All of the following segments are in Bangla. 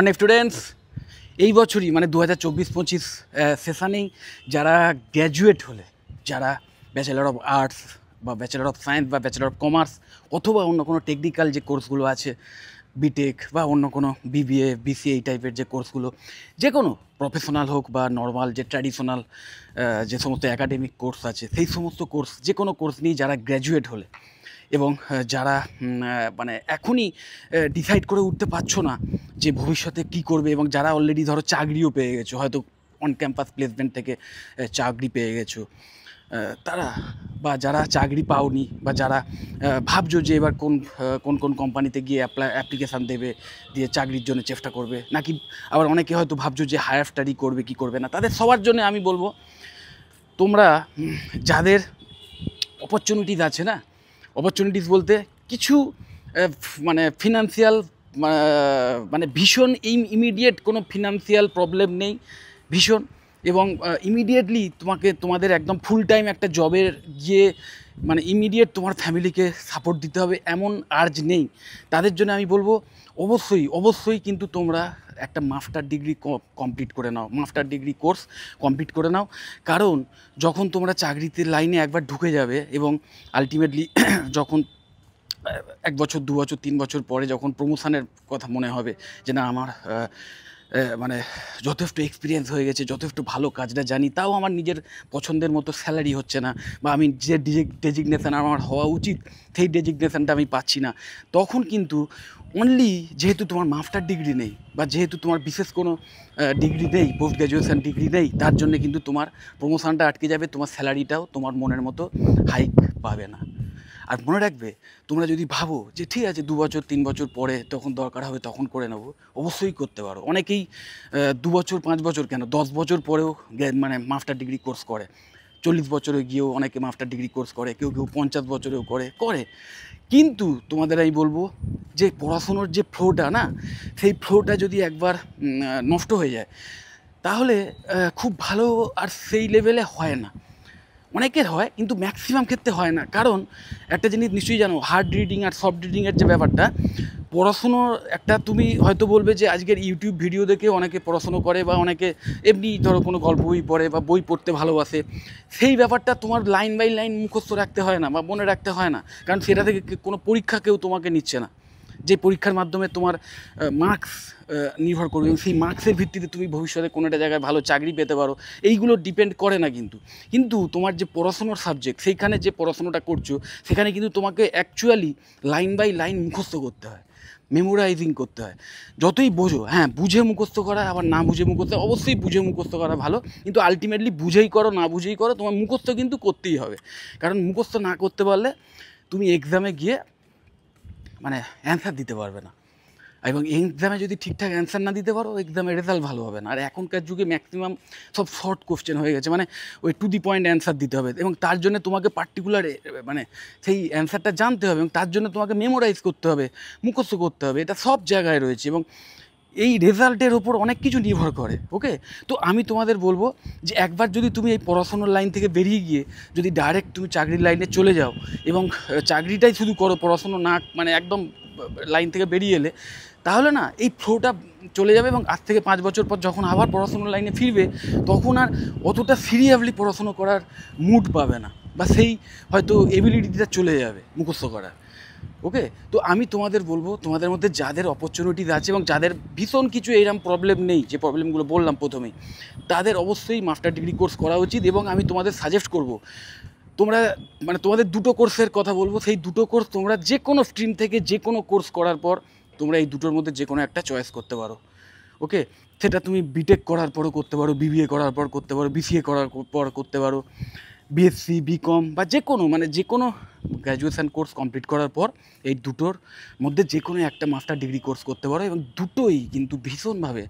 মানে স্টুডেন্টস এই বছরই মানে দু হাজার চব্বিশ পঁচিশ সেশানেই যারা গ্র্যাজুয়েট হলে যারা ব্যাচেলার অফ আর্টস বা ব্যাচেলার অফ সায়েন্স বা ব্যাচেলার অফ কমার্স অথবা অন্য কোনো টেকনিক্যাল যে কোর্সগুলো আছে বিটেক বা অন্য কোনো বিবিএ বিসিএ এই টাইপের যে কোর্সগুলো যে কোনো প্রফেশনাল হোক বা নর্মাল যে ট্র্যাডিশনাল যে সমস্ত অ্যাকাডেমিক কোর্স আছে সেই সমস্ত কোর্স যে কোনো কোর্স নিয়ে যারা গ্র্যাজুয়েট হলে এবং যারা মানে এখনই ডিসাইড করে উঠতে পারছো না যে ভবিষ্যতে কি করবে এবং যারা অলরেডি ধরো চাকরিও পেয়ে গেছো হয়তো অন ক্যাম্পাস প্লেসমেন্ট থেকে চাকরি পেয়ে গেছো তারা বা যারা চাকরি পাওনি বা যারা ভাবছো যে এবার কোন কোন কোন কোম্পানিতে গিয়ে অ্যাপ্লাই অ্যাপ্লিকেশান দেবে দিয়ে চাকরির জন্য চেষ্টা করবে নাকি আবার অনেকে হয়তো ভাবছো যে হায়ার স্টাডি করবে কি করবে না তাদের সবার জন্য আমি বলবো তোমরা যাদের অপরচুনিটিজ আছে না অপরচুনিটিস বলতে কিছু মানে ফিনান্সিয়াল মানে ভীষণ ইমিডিয়েট কোনো ফিনান্সিয়াল প্রবলেম নেই ভীষণ এবং ইমিডিয়েটলি তোমাকে তোমাদের একদম ফুল টাইম একটা জবের গিয়ে মানে ইমিডিয়েট তোমার ফ্যামিলিকে সাপোর্ট দিতে হবে এমন আর্জ নেই তাদের জন্য আমি বলবো অবশ্যই অবশ্যই কিন্তু তোমরা একটা মাস্টার ডিগ্রি কমপ্লিট করে নাও মাস্টার ডিগ্রি কোর্স কমপ্লিট করে নাও কারণ যখন তোমরা চাকরিতে লাইনে একবার ঢুকে যাবে এবং আলটিমেটলি যখন এক বছর দু বছর তিন বছর পরে যখন প্রমোশনের কথা মনে হবে যে না আমার মানে যথেষ্ট এক্সপিরিয়েন্স হয়ে গেছে যথেষ্ট ভালো কাজটা জানি তাও আমার নিজের পছন্দের মতো স্যালারি হচ্ছে না বা আমি যে ডেজিগনেশান আমার হওয়া উচিত সেই ডেজিগনেশানটা আমি পাচ্ছি না তখন কিন্তু অনলি যেহেতু তোমার মাস্টার ডিগ্রি নেই বা যেহেতু তোমার বিশেষ কোনো ডিগ্রি নেই পোস্ট গ্র্যাজুয়েশান ডিগ্রি নেই তার জন্য কিন্তু তোমার প্রমোশনটা আটকে যাবে তোমার স্যালারিটাও তোমার মনের মতো হাইক পাবে না আর মনে রাখবে তোমরা যদি ভাবো যে ঠিক আছে দু বছর তিন বছর পরে তখন দরকার হবে তখন করে নেবো অবশ্যই করতে পারো অনেকেই দু বছর পাঁচ বছর কেন দশ বছর পরেও মানে মাস্টার ডিগ্রি কোর্স করে চল্লিশ বছরে গিয়েও অনেকে মাস্টার ডিগ্রি কোর্স করে কেউ কেউ পঞ্চাশ বছরেও করে করে কিন্তু তোমাদের আমি বলবো যে পড়াশুনোর যে ফ্লোটা না সেই ফ্লোটা যদি একবার নষ্ট হয়ে যায় তাহলে খুব ভালো আর সেই লেভেলে হয় না অনেকের হয় কিন্তু ম্যাক্সিমাম ক্ষেত্রে হয় না কারণ একটা জিনিস নিশ্চয়ই জানো হার্ড রিডিং আর সফট রিডিংয়ের যে ব্যাপারটা পড়াশুনো একটা তুমি হয়তো বলবে যে আজকের ইউটিউব ভিডিও দেখে অনেকে পড়াশুনো করে বা অনেকে এমনি ধরো কোনো গল্প বই পড়ে বা বই পড়তে ভালোবাসে সেই ব্যাপারটা তোমার লাইন বাই লাইন মুখস্থ রাখতে হয় না বা মনে রাখতে হয় না কারণ সেটা থেকে কোনো পরীক্ষা কেউ তোমাকে নিচ্ছে না যে পরীক্ষার মাধ্যমে তোমার মার্কস নির্ভর করবে এবং সেই মার্কসের ভিত্তিতে তুমি ভবিষ্যতে কোনো একটা জায়গায় ভালো চাকরি পেতে পারো এইগুলো ডিপেন্ড করে না কিন্তু কিন্তু তোমার যে পড়াশোনার সাবজেক্ট সেইখানে যে পড়াশোনাটা করছো সেখানে কিন্তু তোমাকে অ্যাকচুয়ালি লাইন বাই লাইন মুখস্থ করতে হয় মেমোরাইজিং করতে হয় যতই বোঝো হ্যাঁ বুঝে মুখস্থ করা আবার না বুঝে মুখস্থ অবশ্যই বুঝে মুখস্থ করা ভালো কিন্তু আলটিমেটলি বুঝেই করো না বুঝেই করো তোমার মুখস্থ কিন্তু করতেই হবে কারণ মুখস্থ না করতে পারলে তুমি এক্সামে গিয়ে মানে অ্যান্সার দিতে পারবে না এবং এক্সামে যদি ঠিকঠাক অ্যান্সার না দিতে পারো এক্সামে রেজাল্ট ভালো হবে না আর এখনকার যুগে ম্যাক্সিমাম সব শর্ট কোশ্চেন হয়ে গেছে মানে ওই টু দি পয়েন্ট অ্যান্সার দিতে হবে এবং তার জন্য তোমাকে পার্টিকুলার মানে সেই অ্যান্সারটা জানতে হবে এবং তার জন্য তোমাকে মেমোরাইজ করতে হবে মুখস্থ করতে হবে এটা সব জায়গায় রয়েছে এবং এই রেজাল্টের ওপর অনেক কিছু নির্ভর করে ওকে তো আমি তোমাদের বলবো যে একবার যদি তুমি এই পড়াশোনার লাইন থেকে বেরিয়ে গিয়ে যদি ডাইরেক্ট তুমি চাকরির লাইনে চলে যাও এবং চাকরিটাই শুধু করো পড়াশুনো না মানে একদম লাইন থেকে বেরিয়ে এলে তাহলে না এই ফ্লোটা চলে যাবে এবং আজ থেকে পাঁচ বছর পর যখন আবার পড়াশুনোর লাইনে ফিরবে তখন আর অতটা সিরিয়াসলি পড়াশুনো করার মুড পাবে না বা সেই হয়তো এবিলিটিটা চলে যাবে মুখস্থ করার ওকে তো আমি তোমাদের বলবো তোমাদের মধ্যে যাদের অপরচুনিটিস আছে এবং যাদের ভীষণ কিছু এইরকম প্রবলেম নেই যে প্রবলেমগুলো বললাম প্রথমে তাদের অবশ্যই মাস্টার ডিগ্রি কোর্স করা উচিত এবং আমি তোমাদের সাজেস্ট করব তোমরা মানে তোমাদের দুটো কোর্সের কথা বলবো সেই দুটো কোর্স তোমরা যে কোনো স্ট্রিম থেকে যে কোনো কোর্স করার পর তোমরা এই দুটোর মধ্যে যে কোনো একটা চয়েস করতে পারো ওকে সেটা তুমি বিটেক করার পরও করতে পারো বিবিএ করার পর করতে পারো বিসিএ করার পর করতে পারো বিএসসি বিকম বা যে কোনো মানে যে কোনো গ্র্যাজুয়েশান কোর্স কমপ্লিট করার পর এই দুটোর মধ্যে যে কোনো একটা মাস্টার ডিগ্রি কোর্স করতে পারো এবং দুটোই কিন্তু ভীষণভাবে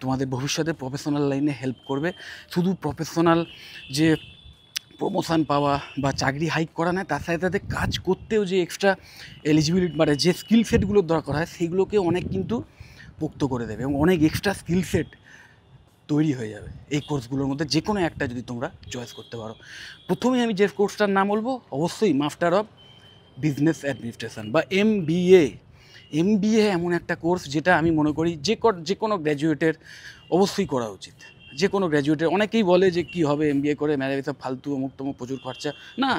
তোমাদের ভবিষ্যতে প্রফেশনাল লাইনে হেল্প করবে শুধু প্রফেশনাল যে প্রমোশন পাওয়া বা চাকরি হাইক করা নেয় তার সাথে সাথে কাজ করতেও যে এক্সট্রা এলিজিবিলিটি মানে যে স্কিল সেটগুলোর দরকার হয় সেগুলোকে অনেক কিন্তু পোক্ত করে দেবে এবং অনেক এক্সট্রা স্কিল সেট তৈরি হয়ে যাবে এই কোর্সগুলোর মধ্যে যে কোনো একটা যদি তোমরা চয়েস করতে পারো প্রথমেই আমি যে কোর্সটার নাম বলবো অবশ্যই মাস্টার অফ বিজনেস অ্যাডমিনিস্ট্রেশন বা এম বিএ এম বিএ এমন একটা কোর্স যেটা আমি মনে করি যে যে কোনো গ্র্যাজুয়েটের অবশ্যই করা উচিত যে কোনো গ্র্যাজুয়েটের অনেকেই বলে যে কি হবে এম এ করে ম্যারেজ সব ফালতু অমুক তমুক প্রচুর খরচা না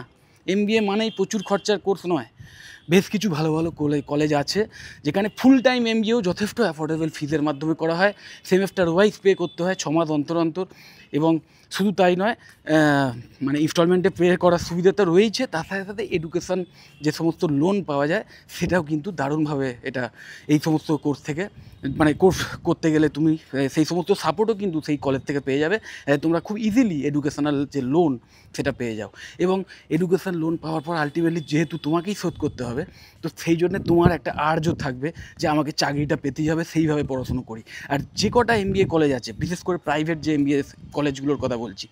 এম এ মানেই প্রচুর খরচার কোর্স নয় বেশ কিছু ভালো ভালো কলেজ আছে যেখানে ফুল টাইম এমবিও যথেষ্ট অ্যাফোর্ডেবল ফিজের মাধ্যমে করা হয় সেমেস্টার ওয়াইজ পে করতে হয় ছমাস অন্তর অন্তর এবং শুধু তাই নয় মানে ইনস্টলমেন্টে পে করার সুবিধা তো রয়েছে তার সাথে সাথে এডুকেশান যে সমস্ত লোন পাওয়া যায় সেটাও কিন্তু দারুণভাবে এটা এই সমস্ত কোর্স থেকে মানে কোর্স করতে গেলে তুমি সেই সমস্ত সাপোর্টও কিন্তু সেই কলেজ থেকে পেয়ে যাবে তোমরা খুব ইজিলি এডুকেশনাল যে লোন সেটা পেয়ে যাও এবং এডুকেশান লোন পাওয়ার পর আলটিমেটলি যেহেতু তোমাকেই শোধ করতে হবে হবে তো সেই জন্য তোমার একটা আর্য থাকবে যে আমাকে চাকরিটা পেতেই হবে সেইভাবে পড়াশুনো করি আর যে কটা এমবিএ কলেজ আছে বিশেষ করে প্রাইভেট যে এমবিএ কলেজগুলোর কথা বলছি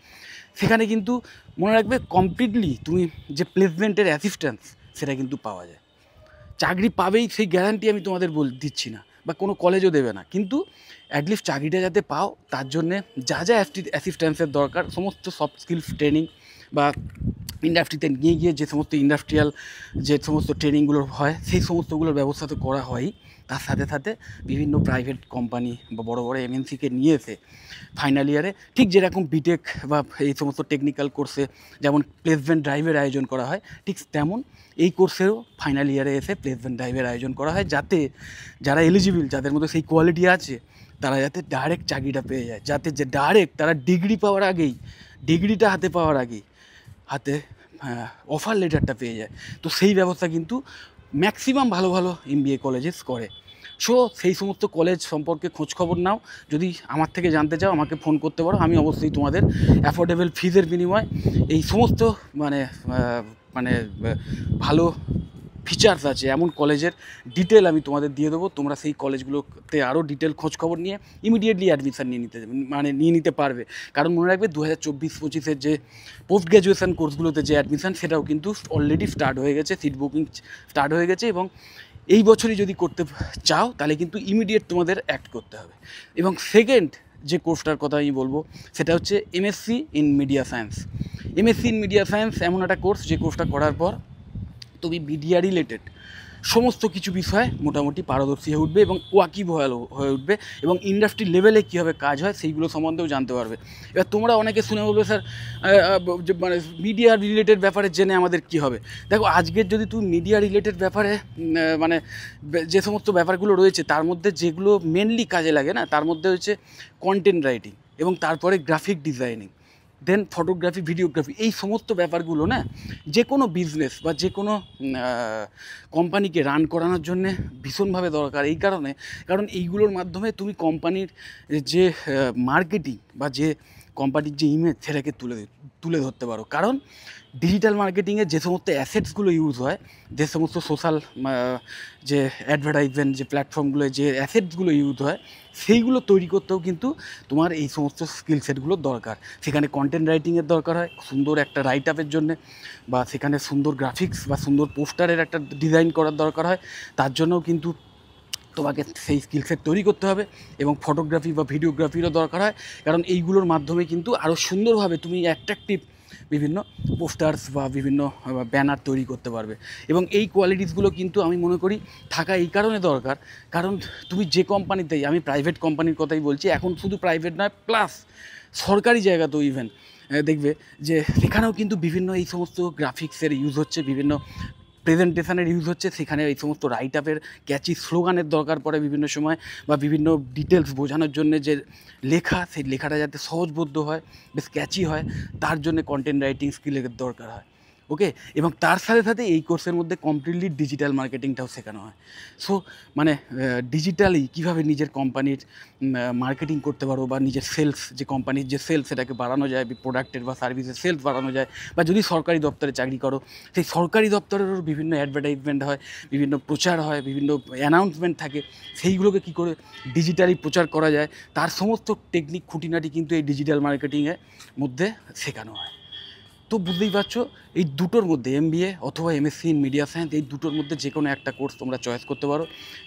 সেখানে কিন্তু মনে রাখবে কমপ্লিটলি তুমি যে প্লেসমেন্টের অ্যাসিস্ট্যান্স সেটা কিন্তু পাওয়া যায় চাকরি পাবেই সেই গ্যারান্টি আমি তোমাদের বল দিচ্ছি না বা কোনো কলেজও দেবে না কিন্তু অ্যাটলিস্ট চাকরিটা যাতে পাও তার জন্যে যা যা অ্যাসিস্ট্যান্সের দরকার সমস্ত সফট স্কিলস ট্রেনিং বা ইন্ডাস্ট্রিতে নিয়ে গিয়ে যে সমস্ত ইন্ডাস্ট্রিয়াল যে সমস্ত ট্রেনিংগুলো হয় সেই সমস্তগুলোর ব্যবস্থা তো করা হয় তার সাথে সাথে বিভিন্ন প্রাইভেট কোম্পানি বা বড় বড় এমএনসিকে নিয়ে এসে ফাইনাল ইয়ারে ঠিক যেরকম বিটেক বা এই সমস্ত টেকনিক্যাল কোর্সে যেমন প্লেসমেন্ট ড্রাইভের আয়োজন করা হয় ঠিক তেমন এই কোর্সেরও ফাইনাল ইয়ারে এসে প্লেসমেন্ট ড্রাইভের আয়োজন করা হয় যাতে যারা এলিজিবল যাদের মধ্যে সেই কোয়ালিটি আছে তারা যাতে ডাইরেক্ট চাকরিটা পেয়ে যায় যাতে যে ডাইরেক্ট তারা ডিগ্রি পাওয়ার আগেই ডিগ্রিটা হাতে পাওয়ার আগেই হাতে অফার লেটারটা পেয়ে যায় তো সেই ব্যবস্থা কিন্তু ম্যাক্সিমাম ভালো ভালো এমবিএ কলেজেস করে সো সেই সমস্ত কলেজ সম্পর্কে খোঁজখবর নাও যদি আমার থেকে জানতে চাও আমাকে ফোন করতে পারো আমি অবশ্যই তোমাদের অ্যাফোর্ডেবল ফিজের বিনিময়ে এই সমস্ত মানে মানে ভালো ফিচার্স আছে এমন কলেজের ডিটেল আমি তোমাদের দিয়ে দেবো তোমরা সেই কলেজগুলোতে আরও ডিটেল খোঁজখবর নিয়ে ইমিডিয়েটলি অ্যাডমিশান নিয়ে নিতে মানে নিয়ে নিতে পারবে কারণ মনে রাখবে দু হাজার চব্বিশ পঁচিশের যে পোস্ট গ্র্যাজুয়েশান কোর্সগুলোতে যে অ্যাডমিশান সেটাও কিন্তু অলরেডি স্টার্ট হয়ে গেছে সিট বুকিং স্টার্ট হয়ে গেছে এবং এই বছরই যদি করতে চাও তাহলে কিন্তু ইমিডিয়েট তোমাদের অ্যাক্ট করতে হবে এবং সেকেন্ড যে কোর্সটার কথা আমি বলবো সেটা হচ্ছে MSc in media science MSc in media science এমন একটা কোর্স যে কোর্সটা করার পর তুমি মিডিয়া রিলেটেড সমস্ত কিছু বিষয়ে মোটামুটি পারদর্শী হয়ে উঠবে এবং ওয়াকিবহাল হয়ে উঠবে এবং ইন্ডাস্ট্রি লেভেলে কীভাবে কাজ হয় সেইগুলো সম্বন্ধেও জানতে পারবে এবার তোমরা অনেকে শুনে বলবে স্যার মানে মিডিয়া রিলেটেড ব্যাপারে জেনে আমাদের কি হবে দেখো আজকের যদি তুমি মিডিয়া রিলেটেড ব্যাপারে মানে যে সমস্ত ব্যাপারগুলো রয়েছে তার মধ্যে যেগুলো মেনলি কাজে লাগে না তার মধ্যে হচ্ছে কন্টেন্ট রাইটিং এবং তারপরে graphic designing then photography videography এই সমস্ত ব্যাপারগুলো না যে কোনো বিজনেস বা যে কোনো কোম্পানিকে রান করানোর জন্যে ভীষণভাবে দরকার এই কারণে কারণ এইগুলোর মাধ্যমে তুমি কোম্পানির যে মার্কেটিং বা যে কোম্পানির যে ইমেজ সেটাকে তুলে তুলে ধরতে পারো কারণ ডিজিটাল মার্কেটিংয়ে যে সমস্ত অ্যাসেটসগুলো ইউজ হয় যে সমস্ত সোশ্যাল যে অ্যাডভার্টাইজমেন্ট যে প্ল্যাটফর্মগুলো যে অ্যাসেটসগুলো ইউজ হয় সেইগুলো তৈরি করতেও কিন্তু তোমার এই সমস্ত স্কিল সেটগুলোর দরকার সেখানে কন্টেন্ট রাইটিংয়ের দরকার হয় সুন্দর একটা রাইট আপের জন্যে বা সেখানে সুন্দর গ্রাফিক্স বা সুন্দর পোস্টারের একটা ডিজাইন করার দরকার হয় তার জন্যও কিন্তু তোমাকে সেই স্কিল সেট তৈরি করতে হবে এবং ফটোগ্রাফি বা ভিডিওগ্রাফিরও দরকার হয় কারণ এইগুলোর মাধ্যমে কিন্তু আরও সুন্দরভাবে তুমি অ্যাট্রাকটিভ বিভিন্ন পোস্টার্স বা বিভিন্ন ব্যানার তৈরি করতে পারবে এবং এই কোয়ালিটিসগুলো কিন্তু আমি মনে করি থাকা এই কারণে দরকার কারণ তুমি যে কোম্পানিতে আমি প্রাইভেট কোম্পানির কথাই বলছি এখন শুধু প্রাইভেট নয় প্লাস সরকারি জায়গা তো ইভেন দেখবে যে সেখানেও কিন্তু বিভিন্ন এই সমস্ত গ্রাফিক্সের ইউজ হচ্ছে বিভিন্ন প্রেজেন্টেশানের ইউজ হচ্ছে সেখানে এই সমস্ত রাইট আপের ক্যাচি স্লোগানের দরকার পড়ে বিভিন্ন সময় বা বিভিন্ন ডিটেলস বোঝানোর জন্য যে লেখা সেই লেখাটা যাতে সহজবোধ্য হয় বেশ ক্যাচি হয় তার জন্য কন্টেন্ট রাইটিং স্কিলের দরকার হয় ওকে এবং তার সাথে সাথে এই কোর্সের মধ্যে কমপ্লিটলি ডিজিটাল মার্কেটিংটাও শেখানো হয় সো মানে ডিজিটালি কিভাবে নিজের কোম্পানির মার্কেটিং করতে পারবো বা নিজের সেলস যে কোম্পানির যে সেলস সেটাকে বাড়ানো যায় প্রোডাক্টের বা সার্ভিসের সেলস বাড়ানো যায় বা যদি সরকারি দপ্তরে চাকরি করো সেই সরকারি দপ্তরেরও বিভিন্ন অ্যাডভার্টাইজমেন্ট হয় বিভিন্ন প্রচার হয় বিভিন্ন অ্যানাউন্সমেন্ট থাকে সেইগুলোকে কি করে ডিজিটালি প্রচার করা যায় তার সমস্ত টেকনিক খুঁটিনাটি কিন্তু এই ডিজিটাল মার্কেটিংয়ের মধ্যে শেখানো হয় তো বুঝতেই পারছো এই দুটোর মধ্যে এম অথবা এমএসসি ইন মিডিয়া সায়েন্স এই দুটোর মধ্যে যে কোনো একটা কোর্স তোমরা চয়েস করতে পারো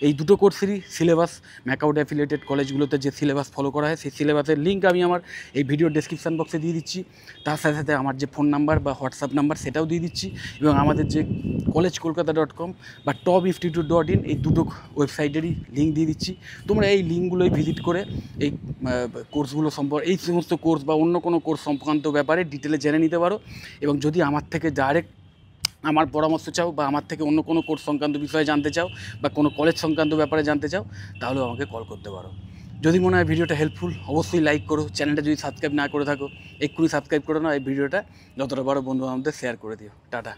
এই দুটো কোর্সেরই সিলেবাস ম্যাকাউট অ্যাফিলিয়েটেড কলেজগুলোতে যে সিলেবাস ফলো করা হয় সেই সিলেবাসের লিঙ্ক আমি আমার এই ভিডিও ডিসক্রিপশান বক্সে দিয়ে দিচ্ছি তার সাথে সাথে আমার যে ফোন নাম্বার বা হোয়াটসঅ্যাপ নাম্বার সেটাও দিয়ে দিচ্ছি এবং আমাদের যে কলেজ কলকাতা ডট কম বা টপ ইনস্টিটিউট ডট ইন এই দুটো ওয়েবসাইটেরই লিঙ্ক দিয়ে দিচ্ছি তোমরা এই লিঙ্কগুলোই ভিজিট করে এই কোর্সগুলো সম্পর্কে এই সমস্ত কোর্স বা অন্য কোনো কোর্স সংক্রান্ত ব্যাপারে ডিটেলে জেনে নিতে পারো এবং যদি আমার থেকে ডাইরেক্ট আমার পরামর্শ চাও বা আমার থেকে অন্য কোনো কোর্স সংক্রান্ত বিষয়ে জানতে চাও বা কোনো কলেজ সংক্রান্ত ব্যাপারে জানতে চাও তাহলেও আমাকে কল করতে পারো যদি মনে হয় ভিডিওটা হেল্পফুল অবশ্যই লাইক করো চ্যানেলটা যদি সাবস্ক্রাইব না করে থাকো এক্ষুনি সাবস্ক্রাইব করে নাও এই ভিডিওটা যতটা পারো বন্ধু আমাদের শেয়ার করে দিও টাটা